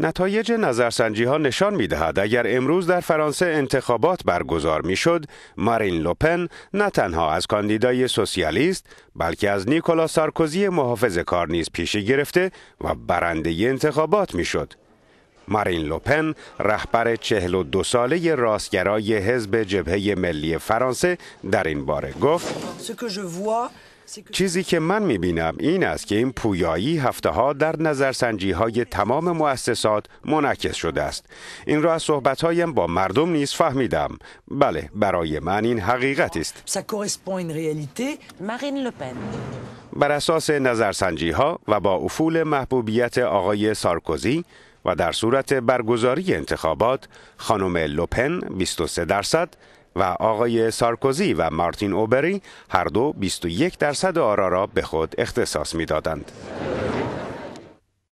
نتایج نظرسنجی ها نشان می دهد اگر امروز در فرانسه انتخابات برگزار می شد، مارین لوپن نه تنها از کاندیدای سوسیالیست بلکه از نیکولا سارکوزی محافظ کار نیز پیشی گرفته و برنده انتخابات می شد. مارین لوپن رهبر 42 ساله راستگرای حزب جبهه ملی فرانسه در این باره گفت چیزی که من میبینم این است که این پویایی هفته ها در نظرسنجی های تمام مؤسسات منعکس شده است این را از صحبت هایم با مردم نیز فهمیدم بله برای من این حقیقت است بر اساس نظرسنجی ها و با افول محبوبیت آقای سارکوزی و در صورت برگزاری انتخابات خانم لوپن 23 درصد و آقای سارکوزی و مارتین اوبری هر دو 21 درصد آرا را به خود اختصاص میدادند.